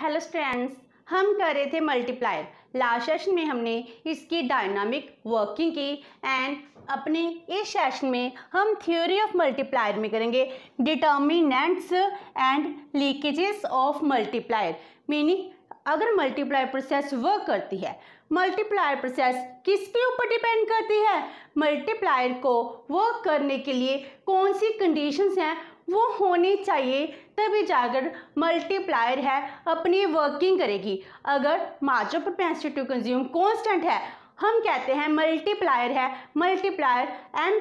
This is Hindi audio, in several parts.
हेलो स्टूडेंट्स हम कर रहे थे मल्टीप्लायर लास्ट सेशन में हमने इसकी डायनामिक वर्किंग की एंड अपने इस सेशन में हम थ्योरी ऑफ मल्टीप्लायर में करेंगे determinants and leakages of multiplier meaning अगर मल्टीप्लायर प्रोसेस वर्क करती है मल्टीप्लायर प्रोसेस किसके ऊपर डिपेंड करती है मल्टीप्लायर को वर्क करने के लिए कौन सी कंडीशंस हैं वो होनी चाहिए तभी जाकर मल्टीप्लायर है अपनी वर्किंग करेगी अगर माचो of propensity to consume constant है हम कहते हैं मल्टीप्लायर है मल्टीप्लायर एम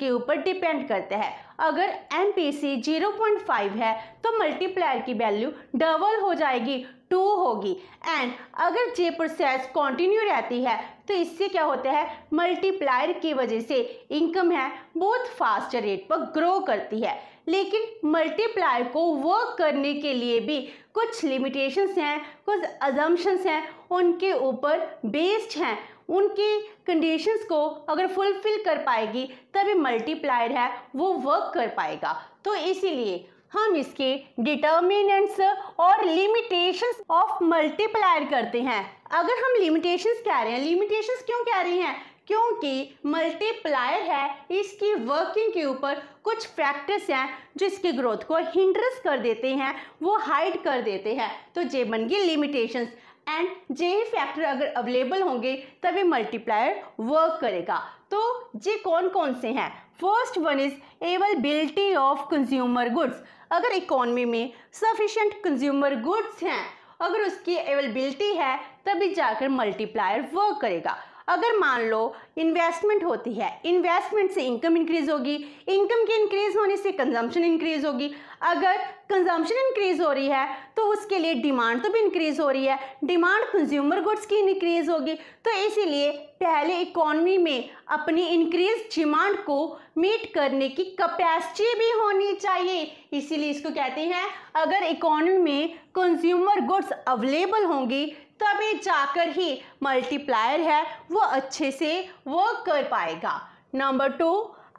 के ऊपर डिपेंड करते हैं अगर M P C zero point five है तो मल्टीप्लायर की वैल्यू डबल हो जाएगी टू होगी एंड अगर जे प्रोसेस कंटिन्यू रहती है तो इससे क्या होता है मल्टीप्लायर की वजह से इनकम है बहुत फास्ट रेट पर ग्रो करती है लेकिन मल्टीप्लायर को वर्क करने के लिए भी कुछ लिमिटेशंस हैं कुछ अजम्पन्स हैं उनके ऊपर बेस्ड हैं उनकी कंडीशंस को अगर फुलफिल कर पाएगी तभी मल्टीप्लायर है वो वर्क कर पाएगा तो इसीलिए हम इसके डिटर्मिनेंट्स और लिमिटेशंस ऑफ मल्टीप्लायर करते हैं अगर हम लिमिटेशंस कह रहे हैं लिमिटेशंस क्यों कह रही हैं क्योंकि मल्टीप्लायर है इसकी वर्किंग के ऊपर कुछ फैक्टर्स हैं जो इसके ग्रोथ को हिंड्रस कर देते हैं वो हाइड कर देते हैं तो जे बन गई लिमिटेशंस एंड जे ही फैक्टर अगर अवेलेबल होंगे तभी मल्टीप्लायर वर्क करेगा तो जे कौन कौन से हैं first one is availability of consumer goods अगर इकोनॉमी में सफिशेंट कंज्यूमर गुड्स हैं अगर उसकी अवेलेबिलिटी है तभी जाकर मल्टीप्लायर वर्क करेगा अगर मान लो इन्वेस्टमेंट होती है इन्वेस्टमेंट से इनकम इंक्रीज होगी इनकम के इंक्रीज होने से कंजम्पशन इंक्रीज होगी अगर कंजम्पशन इंक्रीज हो रही है तो उसके लिए डिमांड तो भी इंक्रीज हो रही है डिमांड कंज्यूमर गुड्स की इंक्रीज होगी तो इसीलिए पहले इकोनमी में अपनी इंक्रीज डिमांड को मीट करने की कैपेसिटी भी होनी चाहिए इसीलिए इसको कहते हैं अगर इकोनमी में कंज्यूमर गुड्स अवेलेबल होंगी तभी जाकर ही मल्टीप्लायर है वो अच्छे से वर्क कर पाएगा number two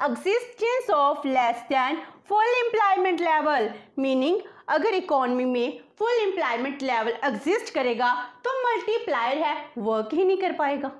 existence of less than full employment level meaning अगर इकोनॉमी में फुल एम्प्लॉयमेंट लेवल एग्जिस्ट करेगा तो मल्टीप्लायर है वर्क ही नहीं कर पाएगा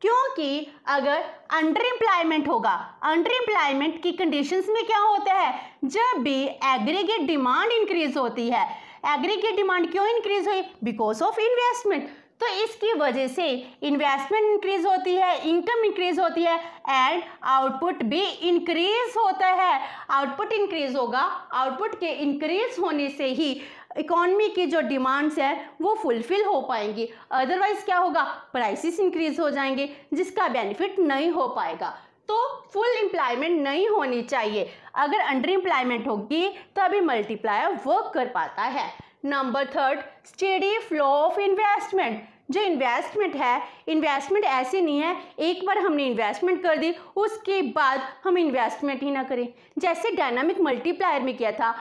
क्योंकि अगर अंडर एम्प्लॉयमेंट होगा अंडर एम्प्लॉयमेंट की कंडीशंस में क्या होता है जब भी एग्रीगेट डिमांड इंक्रीज होती है एग्री की डिमांड क्यों इंक्रीज हुई बिकॉज ऑफ इन्वेस्टमेंट तो इसकी वजह से इन्वेस्टमेंट इंक्रीज होती है इनकम इंक्रीज होती है एंड आउटपुट भी इंक्रीज होता है आउटपुट इंक्रीज होगा आउटपुट के इंक्रीज होने से ही इकोनॉमी की जो डिमांड्स है वो फुलफिल हो पाएंगी अदरवाइज़ क्या होगा प्राइसेस इंक्रीज हो जाएंगे जिसका बेनिफिट नहीं हो पाएगा तो फुल एम्प्लॉयमेंट नहीं होनी चाहिए अगर अंडर एम्प्लॉयमेंट होगी तभी मल्टीप्लायर वर्क कर पाता है number third steady flow of investment जो इन्वेस्टमेंट है इन्वेस्टमेंट ऐसे नहीं है एक बार हमने इन्वेस्टमेंट कर दी उसके बाद हम इन्वेस्टमेंट ही ना करें जैसे डायनामिक मल्टीप्लायर में किया था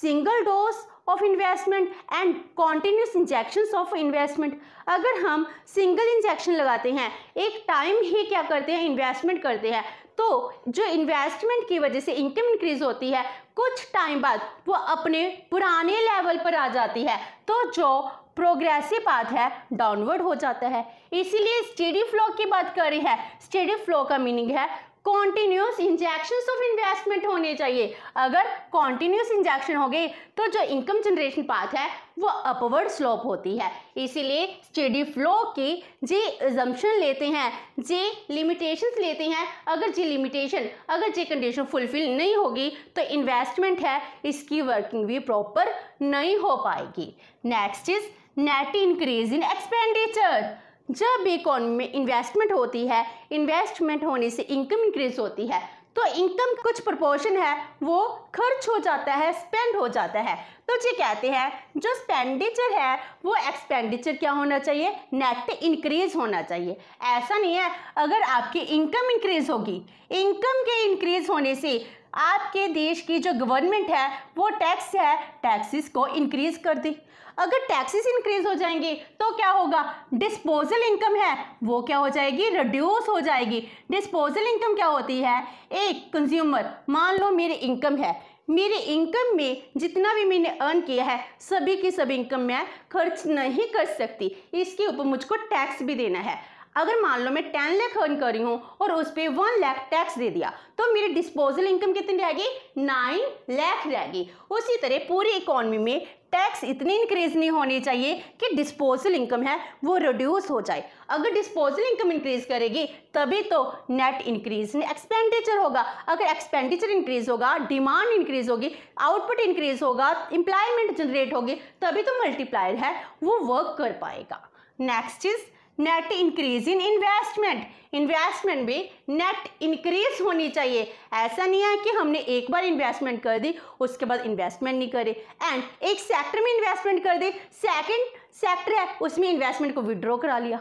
single dose of investment and continuous injection of investment अगर हम सिंगल इंजेक्शन लगाते हैं एक टाइम ही क्या करते हैं इन्वेस्टमेंट करते हैं तो जो इन्वेस्टमेंट की वजह से इनकम इंक्रीज होती है कुछ टाइम बाद वो अपने पुराने लेवल पर आ जाती है तो जो प्रोग्रेसिव पाथ है डाउनवर्ड हो जाता है इसीलिए स्टेडी फ्लो की बात करी है स्टेडी फ्लो का मीनिंग है कॉन्टिन्यूस इंजेक्शन ऑफ इन्वेस्टमेंट होने चाहिए अगर कॉन्टिन्यूस इंजेक्शन हो गए तो जो इनकम जनरेशन पाथ है वो अपवर्ड स्लोप होती है इसीलिए स्टडी फ्लो की जे एजम्पन लेते हैं जे लिमिटेशंस लेते हैं अगर जे लिमिटेशन अगर जे कंडीशन फुलफिल नहीं होगी तो इन्वेस्टमेंट है इसकी वर्किंग भी प्रॉपर नहीं हो पाएगी next is net increase in expenditure जब भी इकोनॉमी में इन्वेस्टमेंट होती है इन्वेस्टमेंट होने से इनकम इंक्रीज होती है तो इनकम कुछ प्रपोर्शन है वो खर्च हो जाता है स्पेंड हो जाता है तो ये कहते हैं जो स्पेंडिचर है वो एक्सपेंडिचर क्या होना चाहिए नेट इंक्रीज होना चाहिए ऐसा नहीं है अगर आपकी इनकम इंक्रीज होगी इनकम के इंक्रीज होने से आपके देश की जो गवर्नमेंट है वो टैक्स है टैक्सेस को इंक्रीज कर दी अगर टैक्सेस इंक्रीज हो जाएंगे तो क्या होगा डिस्पोजल इनकम है वो क्या हो जाएगी रिड्यूस हो जाएगी डिस्पोजल इनकम क्या होती है एक कंज्यूमर मान लो मेरी इनकम है मेरे इनकम में जितना भी मैंने अर्न किया है सभी की सब इनकम मैं खर्च नहीं कर सकती इसके ऊपर मुझको टैक्स भी देना है अगर मान लो मैं टेन लाख अर्न कर रही हूँ और उस पर वन लाख टैक्स दे दिया तो मेरी डिस्पोजल इनकम कितनी रहेगी नाइन लाख रहेगी उसी तरह पूरी इकोनॉमी में टैक्स इतनी इंक्रीज नहीं होनी चाहिए कि डिस्पोजल इनकम है वो रिड्यूस हो जाए अगर डिस्पोजल इनकम इंक्रीज करेगी तभी तो नेट इंक्रीज एक्सपेंडिचर होगा अगर एक्सपेंडिचर इंक्रीज होगा डिमांड इंक्रीज होगी आउटपुट इंक्रीज होगा इंप्लायमेंट जनरेट होगी तभी तो मल्टीप्लायर है वो वर्क कर पाएगा नेक्स्ट चीज़ net increase in investment investment भी नेट इंक्रीज होनी चाहिए ऐसा नहीं है कि हमने एक बार इन्वेस्टमेंट कर दी उसके बाद इन्वेस्टमेंट नहीं करे एंड एक सेक्टर में इन्वेस्टमेंट कर दी सेकंड सेक्टर है उसमें इन्वेस्टमेंट को विड्रॉ करा लिया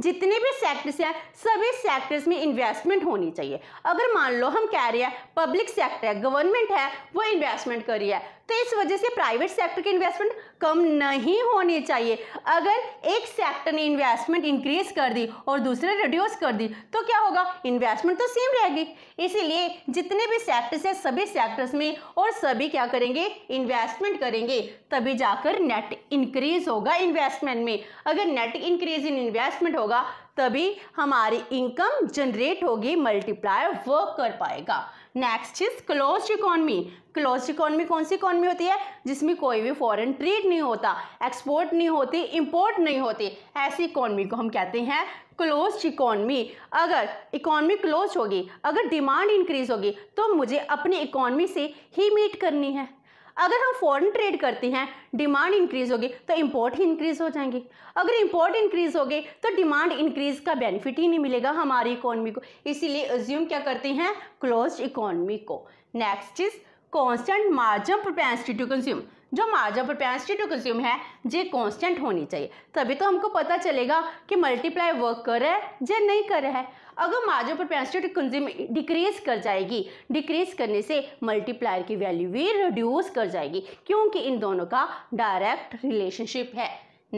जितने भी सेक्टर्स हैं सभी सेक्टर्स में इन्वेस्टमेंट होनी चाहिए अगर मान लो हम कह रहे हैं पब्लिक सेक्टर है गवर्नमेंट है वो इन्वेस्टमेंट कर रही है तो इस वजह से प्राइवेट सेक्टर की इन्वेस्टमेंट कम नहीं होनी चाहिए अगर एक सेक्टर ने इन्वेस्टमेंट इंक्रीज कर दी और दूसरे रिड्यूस कर दी तो क्या होगा इन्वेस्टमेंट तो सेम रहेगी इसीलिए जितने भी सेक्टर्स हैं सभी सेक्टर्स में और सभी क्या करेंगे इन्वेस्टमेंट करेंगे तभी जाकर नेट इंक्रीज होगा इन्वेस्टमेंट में अगर नेट इंक्रीज इन इन्वेस्टमेंट होगा तभी हमारी इनकम जनरेट होगी मल्टीप्लायर वर्क कर पाएगा next is close economy close economy कौन सी इकोनमी होती है जिसमें कोई भी फॉरेन ट्रेड नहीं होता एक्सपोर्ट नहीं होती इंपोर्ट नहीं होती ऐसी इकोनमी को हम कहते हैं क्लोज इकोनमी अगर इकोनमी क्लोज होगी अगर डिमांड इंक्रीज होगी तो मुझे अपनी इकोनमी से ही मीट करनी है अगर हम फॉरेन ट्रेड करते हैं डिमांड इंक्रीज होगी तो इम्पोर्ट ही इंक्रीज हो जाएंगे अगर इम्पोर्ट इंक्रीज हो गई तो डिमांड इंक्रीज का बेनिफिट ही नहीं मिलेगा हमारी इकोनॉमी को इसीलिए एज्यूम क्या करते हैं क्लोज इकोनॉमी को next is constant margin propensity to consume जो margin of propensity to consume है जे कांस्टेंट होनी चाहिए तभी तो हमको पता चलेगा कि मल्टीप्लाई वर्क कर रहा है जे नहीं कर रहा है अगर margin of propensity to consume decrease कर जाएगी डिक्रीज करने से मल्टीप्लायर की वैल्यू भी रिड्यूस कर जाएगी क्योंकि इन दोनों का डायरेक्ट रिलेशनशिप है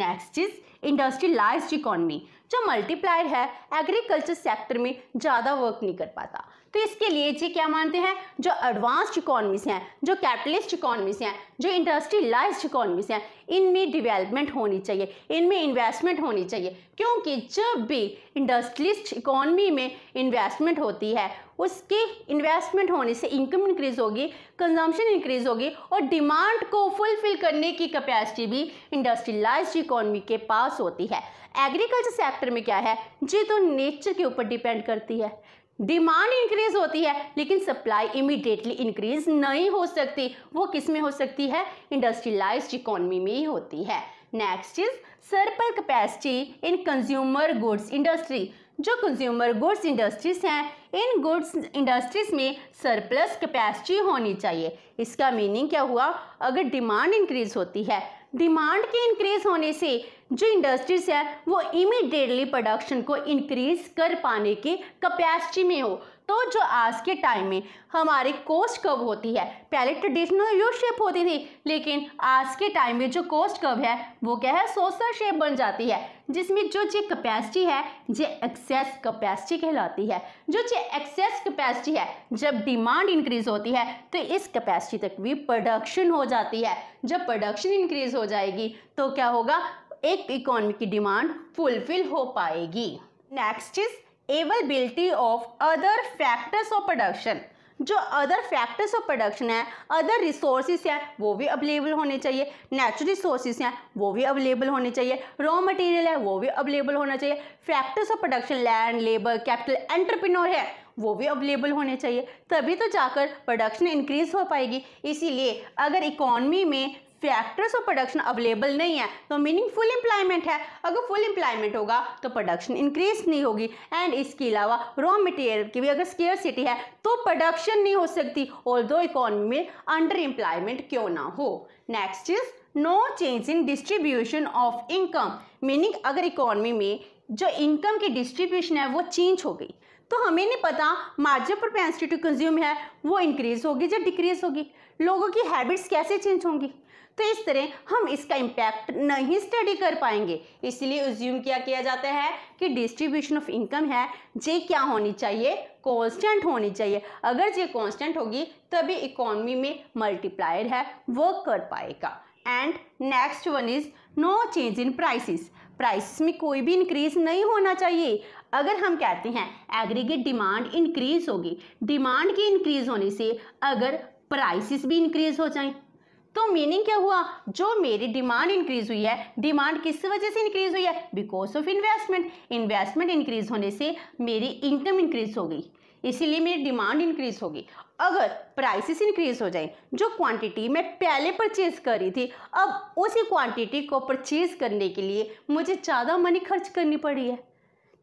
नेक्स्ट चीज इंडस्ट्रियलाइज्ड इकोनॉमी जो मल्टीप्लायर है एग्रीकल्चर सेक्टर में ज़्यादा वर्क नहीं कर पाता तो इसके लिए जी क्या मानते हैं जो एडवांस्ड इकोनॉमीज हैं जो कैपिटलिस्ट इकोनॉमीज हैं जो इंडस्ट्रियलाइज्ड इकोनॉमीज हैं इनमें डिवेलपमेंट होनी चाहिए इनमें इन्वेस्टमेंट होनी चाहिए क्योंकि जब भी इंडस्ट्रियलिस्ट इकोनॉमी में इन्वेस्टमेंट होती है उसके इन्वेस्टमेंट होने से इनकम इंक्रीज होगी कंजम्पशन इंक्रीज होगी और डिमांड को फुलफिल करने की कैपेसिटी भी इंडस्ट्रियलाइज्ड इकोनॉमी के पास होती है एग्रीकल्चर सेक्टर में क्या है जी तो नेचर के ऊपर डिपेंड करती है डिमांड इंक्रीज होती है लेकिन सप्लाई इमीडिएटली इंक्रीज नहीं हो सकती वो किस में हो सकती है इंडस्ट्रियलाइज इकोनमी में ही होती है next is surplus capacity in consumer goods industry जो कंज्यूमर गुड्स इंडस्ट्रीज हैं इन गुड्स इंडस्ट्रीज में सरप्लस कैपेसिटी होनी चाहिए इसका मीनिंग क्या हुआ अगर डिमांड इंक्रीज होती है डिमांड के इंक्रीज होने से जो इंडस्ट्रीज है वो इमीडिएटली प्रोडक्शन को इंक्रीज कर पाने की कैपेसिटी में हो तो जो आज के टाइम में हमारी कोस्ट कब होती है पहले ट्रेडिशनल यू शेप होती थी लेकिन आज के टाइम में जो कोस्ट कब है वो क्या है सोशल शेप बन जाती है जिसमें जो चीज कैपेसिटी है जो एक्सेस कैपेसिटी कहलाती है जो चीज एक्सेस कैपेसिटी है जब डिमांड इंक्रीज होती है तो इस कैपेसिटी तक भी प्रोडक्शन हो जाती है जब प्रोडक्शन इंक्रीज हो जाएगी तो क्या होगा एक इकोनॉमी की डिमांड फुलफिल हो पाएगी next is availability of other factors of production जो अदर फैक्टर्स ऑफ प्रोडक्शन है अदर रिसोर्सेज हैं वो भी अवेलेबल होने चाहिए नेचुरल रिसोर्सेज हैं वो भी अवेलेबल होने चाहिए रॉ मटेरियल है वो भी अवेलेबल होना चाहिए factors of production land labour capital entrepreneur है वो भी अवेलेबल होने चाहिए तभी तो जाकर प्रोडक्शन इंक्रीज हो पाएगी इसीलिए अगर इकॉनमी में फैक्टर्स ऑफ प्रोडक्शन अवेलेबल नहीं है तो मीनिंग फुल एम्प्लॉयमेंट है अगर फुल एम्प्लॉयमेंट होगा तो प्रोडक्शन इंक्रीज नहीं होगी एंड इसके अलावा रॉ मटेरियल की भी अगर स्केयर सिटी है तो प्रोडक्शन नहीं हो सकती और दो इकोनॉमी में अंडर एम्प्लॉयमेंट क्यों ना हो next is no change in distribution of income meaning अगर इकोनॉमी में जो इनकम की डिस्ट्रीब्यूशन है वो चेंज हो गई तो हमें नहीं पता मार्जिन प्रोपेंसिटी टू कंज्यूम है वो इंक्रीज होगी या डिक्रीज होगी लोगों की हैबिट्स कैसे चेंज होंगी तो इस तरह हम इसका इम्पैक्ट नहीं स्टडी कर पाएंगे इसलिए उज्यूम क्या किया जाता है कि डिस्ट्रीब्यूशन ऑफ इनकम है जे क्या होनी चाहिए कांस्टेंट होनी चाहिए अगर जे कांस्टेंट होगी तभी इकोनॉमी में मल्टीप्लायर है वर्क कर पाएगा and next one is no change in prices price में कोई भी इंक्रीज नहीं होना चाहिए अगर हम कहते हैं एग्रीगेट डिमांड इंक्रीज होगी डिमांड की इंक्रीज होने से अगर प्राइसिस भी इंक्रीज हो जाएं तो मीनिंग क्या हुआ जो मेरी डिमांड इंक्रीज हुई है डिमांड किस वजह से इंक्रीज हुई है because of investment investment increase होने से मेरी इनकम इंक्रीज हो गई इसीलिए मेरी डिमांड इंक्रीज होगी अगर प्राइसेस इंक्रीज हो जाए जो क्वांटिटी मैं पहले परचेज कर रही थी अब उसी क्वांटिटी को परचेज करने के लिए मुझे ज़्यादा मनी खर्च करनी पड़ी है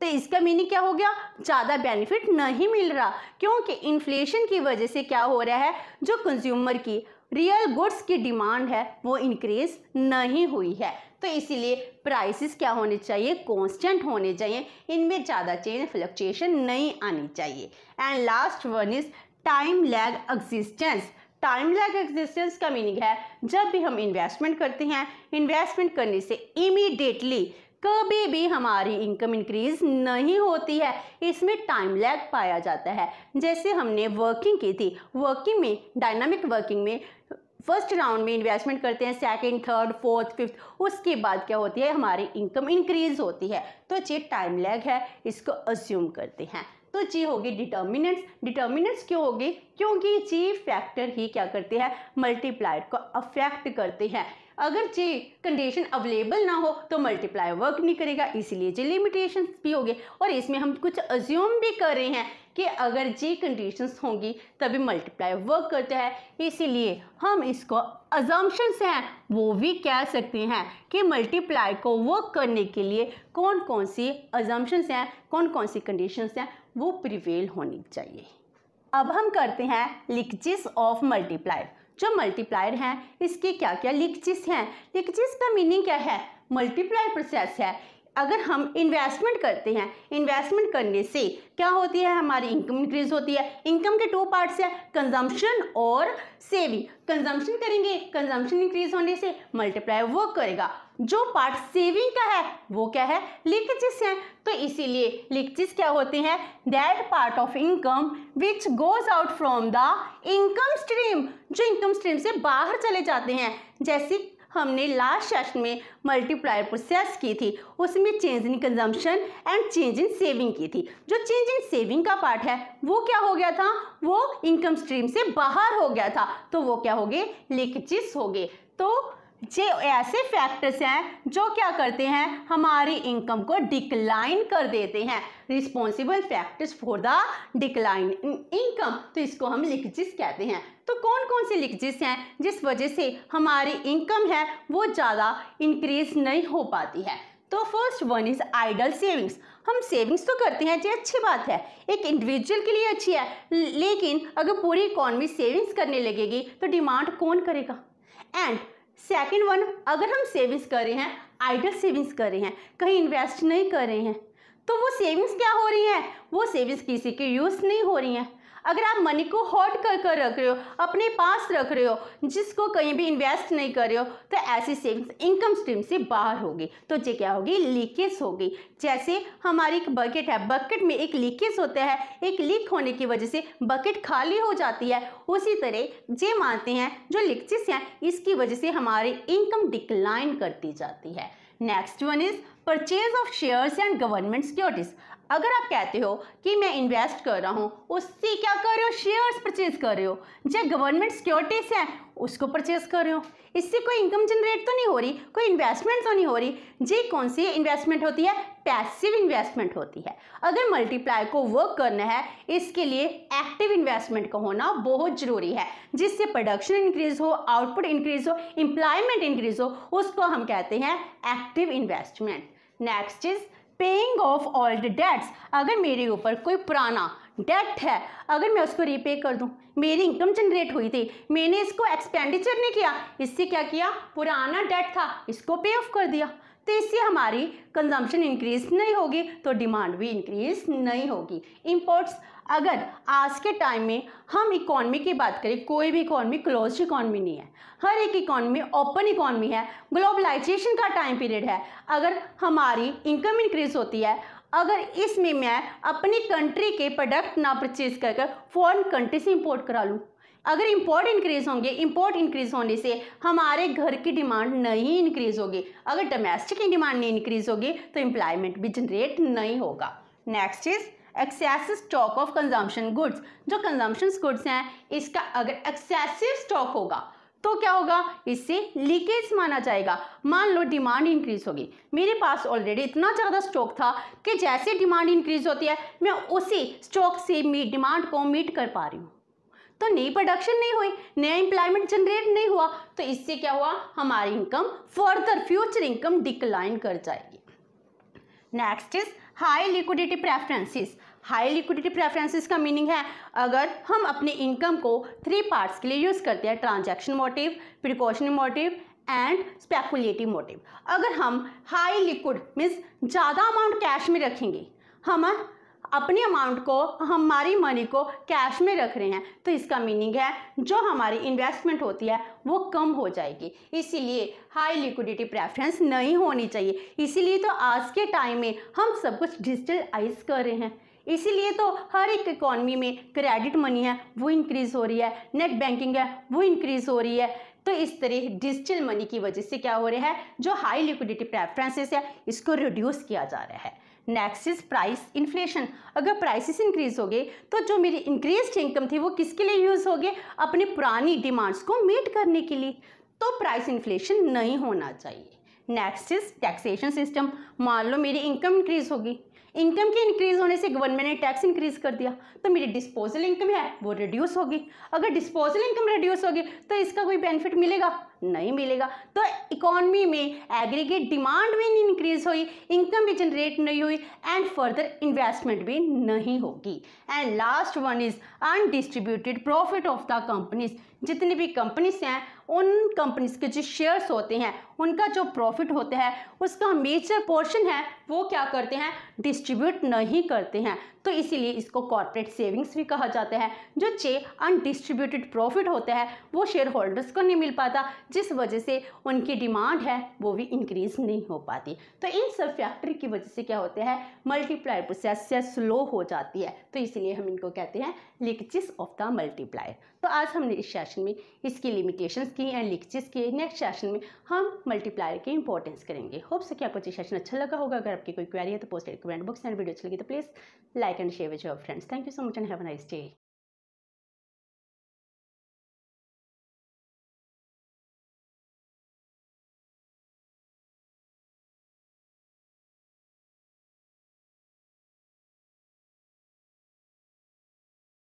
तो इसका मीनिंग क्या हो गया ज़्यादा बेनिफिट नहीं मिल रहा क्योंकि इन्फ्लेशन की वजह से क्या हो रहा है जो कंज्यूमर की रियल गुड्स की डिमांड है वो इंक्रीज नहीं हुई है तो इसीलिए प्राइसेस क्या होने चाहिए कांस्टेंट होने चाहिए इनमें ज़्यादा चेंज फ्लक्चुएशन नहीं आनी चाहिए and last one is time lag existence time lag existence का मीनिंग है जब भी हम इन्वेस्टमेंट करते हैं इन्वेस्टमेंट करने से इमीडिएटली कभी भी हमारी इनकम इंक्रीज नहीं होती है इसमें टाइम लैग पाया जाता है जैसे हमने वर्किंग की थी वर्किंग में डायनामिक वर्किंग में फर्स्ट राउंड में इन्वेस्टमेंट करते हैं सेकंड थर्ड फोर्थ फिफ्थ उसके बाद क्या होती है हमारी इनकम इंक्रीज होती है तो ये टाइम लैग है इसको अज्यूम करते हैं तो जी होगी डिटर्मिनेंट्स डिटर्मिनेंट्स क्यों होगी क्योंकि जी फैक्टर ही क्या करते हैं मल्टीप्लायर को अफेक्ट करते हैं अगर जे कंडीशन अवेलेबल ना हो तो मल्टीप्लाई वर्क नहीं करेगा इसीलिए जे लिमिटेशन भी होंगे और इसमें हम कुछ अज्यूम भी कर रहे हैं कि अगर जे कंडीशंस होंगी तभी मल्टीप्लाई वर्क करता है इसीलिए हम इसको अजम्पन्स हैं वो भी कह सकते हैं कि मल्टीप्लाई को वर्क करने के लिए कौन कौन सी अजम्पन्स हैं कौन कौन सी कंडीशंस हैं वो प्रिवेल होनी चाहिए अब हम करते हैं लिकजिस ऑफ मल्टीप्लाई जो मल्टीप्लायर हैं इसके क्या क्या लिकचिस हैं लिकचिस का मीनिंग क्या है मल्टीप्लाई प्रोसेस है अगर हम इन्वेस्टमेंट करते हैं इन्वेस्टमेंट करने से क्या होती है हमारी इनकम इंक्रीज होती है इनकम के टू पार्ट्स है कंजम्पशन और सेविंग कंजम्पशन करेंगे कंजम्पशन इंक्रीज होने से मल्टीप्लाई वर्क करेगा जो पार्ट सेविंग का है वो क्या है लिकेजेस हैं तो इसीलिए लिकेजेस क्या होते हैं that part of income which goes out from the income stream जो इनकम स्ट्रीम से बाहर चले जाते हैं जैसे हमने लास्ट सेशन में मल्टीप्लायर प्रोसेस की थी उसमें change in consumption and change in saving की थी जो चेंज इन सेविंग का पार्ट है वो क्या हो गया था वो इनकम स्ट्रीम से बाहर हो गया था तो वो क्या हो गए लिकचिस हो गए तो ये ऐसे फैक्टर्स हैं जो क्या करते हैं हमारी इनकम को डिक्लाइन कर देते हैं responsible factors for the decline income तो इसको हम लिखजिस कहते हैं तो कौन कौन सी लिखजिस हैं जिस वजह से हमारी इनकम है वो ज़्यादा इंक्रीज नहीं हो पाती है तो first one is idle savings हम सेविंग्स तो करते हैं जो अच्छी बात है एक इंडिविजुअल के लिए अच्छी है लेकिन अगर पूरी इकॉनमी सेविंग्स करने लगेगी तो डिमांड कौन करेगा एंड सेकेंड वन अगर हम सेविंग्स कर रहे हैं आइडल सेविंग्स कर रहे हैं कहीं इन्वेस्ट नहीं कर रहे हैं तो वो सेविंग्स क्या हो रही हैं वो सेविंग्स किसी के यूज़ नहीं हो रही हैं अगर आप मनी को होल्ड कर कर रख रहे हो अपने पास रख रहे हो जिसको कहीं भी इन्वेस्ट नहीं कर रहे हो तो ऐसी सेविंग्स इनकम स्ट्रीम से बाहर होगी तो ये क्या होगी लीकेज होगी जैसे हमारी एक बकेट है बकेट में एक लीकेज होता है एक लीक होने की वजह से बकेट खाली हो जाती है उसी तरह जे मानते हैं जो लीकेज हैं इसकी वजह से हमारी इनकम डिक्लाइन करती जाती है next one is purchase of shares and government securities अगर आप कहते हो कि मैं इन्वेस्ट कर रहा हूँ उससे क्या कर रहे हो शेयर्स परचेज कर रहे हो जो गवर्नमेंट सिक्योरिटीज़ हैं उसको परचेज कर रहे हो इससे कोई इनकम जनरेट तो नहीं हो रही कोई इन्वेस्टमेंट तो नहीं हो रही जी कौन सी इन्वेस्टमेंट होती है पैसिव इन्वेस्टमेंट होती है अगर मल्टीप्लाई को वर्क करना है इसके लिए एक्टिव इन्वेस्टमेंट का होना बहुत ज़रूरी है जिससे प्रोडक्शन इंक्रीज हो आउटपुट इंक्रीज हो एम्प्लॉयमेंट इंक्रीज हो उसको हम कहते हैं एक्टिव इन्वेस्टमेंट नेक्स्ट चीज़ paying off all the debts अगर मेरे ऊपर कोई पुराना डेट है अगर मैं उसको रीपे कर दूं मेरी इनकम जनरेट हुई थी मैंने इसको एक्सपेंडिचर नहीं किया इससे क्या किया पुराना डेट था इसको पे ऑफ कर दिया तो इससे हमारी कंजम्पशन इंक्रीज नहीं होगी तो डिमांड भी इंक्रीज नहीं होगी इम्पोर्ट्स अगर आज के टाइम में हम इकॉनमी की बात करें कोई भी इकॉनमी क्लोज इकॉनमी नहीं है हर एक इकॉनमी ओपन इकॉनमी है ग्लोबलाइजेशन का टाइम पीरियड है अगर हमारी इनकम इंक्रीज होती है अगर इसमें मैं अपनी कंट्री के प्रोडक्ट ना परचेज कर कर फॉरन कंट्री से इम्पोर्ट करा लूँ अगर इम्पोर्ट इंक्रीज होंगे इंपोर्ट इंक्रीज होने से हमारे घर की डिमांड नहीं इंक्रीज होगी अगर डोमेस्टिक की डिमांड नहीं इंक्रीज होगी तो एम्प्लॉयमेंट भी जनरेट नहीं होगा next is excessive stock of consumption goods जो कंजम्पशन गुड्स हैं इसका अगर एक्सेसिव स्टॉक होगा तो क्या होगा इससे लीकेज माना जाएगा मान लो डिमांड इंक्रीज होगी मेरे पास ऑलरेडी इतना ज़्यादा स्टॉक था कि जैसे डिमांड इंक्रीज होती है मैं उसी स्टॉक से डिमांड को मीट कर पा रही हूँ तो नई प्रोडक्शन नहीं हुई नया एम्प्लॉयमेंट जनरेट नहीं हुआ तो इससे क्या हुआ हमारी income further future income decline कर जाएगी next is high liquidity preferences high liquidity preferences का मीनिंग है अगर हम अपने इनकम को थ्री पार्ट्स के लिए यूज़ करते हैं transaction motive precautionary motive and speculative motive अगर हम हाई लिक्विड मीन्स ज़्यादा अमाउंट कैश में रखेंगे हम अपने अमाउंट को हमारी मनी को कैश में रख रहे हैं तो इसका मीनिंग है जो हमारी इन्वेस्टमेंट होती है वो कम हो जाएगी इसीलिए हाई लिक्विडिटी प्रेफरेंस नहीं होनी चाहिए इसीलिए तो आज के टाइम में हम सब कुछ डिजिटलाइज कर रहे हैं इसीलिए तो हर एक इकॉनमी में क्रेडिट मनी है वो इंक्रीज़ हो रही है नेट बैंकिंग है वो इंक्रीज़ हो रही है तो इस तरह डिजिटल मनी की वजह से क्या हो रहा है जो हाई लिक्विडिटी प्रेफरेंसेस है इसको रिड्यूस किया जा रहा है नेक्स्ट इज प्राइस इन्फ्लेशन अगर प्राइसेस इंक्रीज हो गए तो जो मेरी इंक्रीज इनकम थी वो किसके लिए यूज़ हो गए अपनी पुरानी डिमांड्स को मीट करने के लिए तो प्राइस इन्फ्लेशन नहीं होना चाहिए नेक्स्ट इज टैक्सेशन सिस्टम मान लो मेरी इनकम इंक्रीज होगी इनकम के इंक्रीज होने से गवर्नमेंट ने टैक्स इंक्रीज कर दिया तो मेरी डिस्पोजल इनकम है वो रिड्यूस होगी अगर डिस्पोजल इनकम रिड्यूस होगी तो इसका कोई बेनिफिट मिलेगा नहीं मिलेगा तो इकोनॉमी में एग्रीगेट डिमांड भी नहीं इंक्रीज हुई इनकम भी जनरेट नहीं हुई एंड फर्दर इन्वेस्टमेंट भी नहीं होगी and last one is undistributed profit of the companies जितनी भी कंपनीज हैं उन कंपनीज के जो शेयर्स होते हैं उनका जो प्रॉफिट होता है उसका मेजर पोर्शन है वो क्या करते हैं डिस्ट्रीब्यूट नहीं करते हैं तो इसीलिए इसको कॉरपोरेट सेविंग्स भी कहा जाता है जो चे अनडिस्ट्रीब्यूटेड प्रॉफिट होता है वो शेयर होल्डर्स को नहीं मिल पाता जिस वजह से उनकी डिमांड है वो भी इंक्रीज नहीं हो पाती तो इन सब फैक्टर की वजह से क्या होता है मल्टीप्लायर प्रोसेस से स्लो हो जाती है तो इसलिए हम इनको कहते हैं लिकचिस ऑफ द मल्टीप्लायर तो आज हमने इस सेशन में इसकी लिमिटेशंस की एंड लिकचिस की नेक्स्ट सेशन में हम मल्टीप्लायर की इंपॉर्टेंस करेंगे होप सो कि आपको सेशन अच्छा लगा होगा अगर आपकी कोई क्वेरी है तो post comment box and video अच्छी लगी तो please like like and share with your friends. Thank you so much and have a nice day.